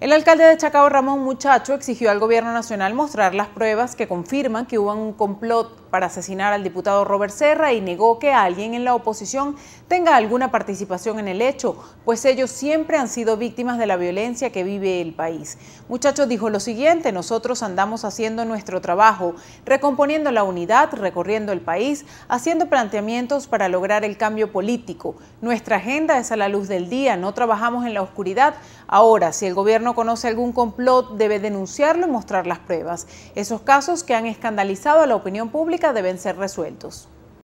El alcalde de Chacao, Ramón Muchacho, exigió al gobierno nacional mostrar las pruebas que confirman que hubo un complot para asesinar al diputado Robert Serra y negó que alguien en la oposición tenga alguna participación en el hecho, pues ellos siempre han sido víctimas de la violencia que vive el país. Muchacho dijo lo siguiente, nosotros andamos haciendo nuestro trabajo, recomponiendo la unidad, recorriendo el país, haciendo planteamientos para lograr el cambio político. Nuestra agenda es a la luz del día, no trabajamos en la oscuridad. Ahora, si el gobierno conoce algún complot debe denunciarlo y mostrar las pruebas. Esos casos que han escandalizado a la opinión pública deben ser resueltos.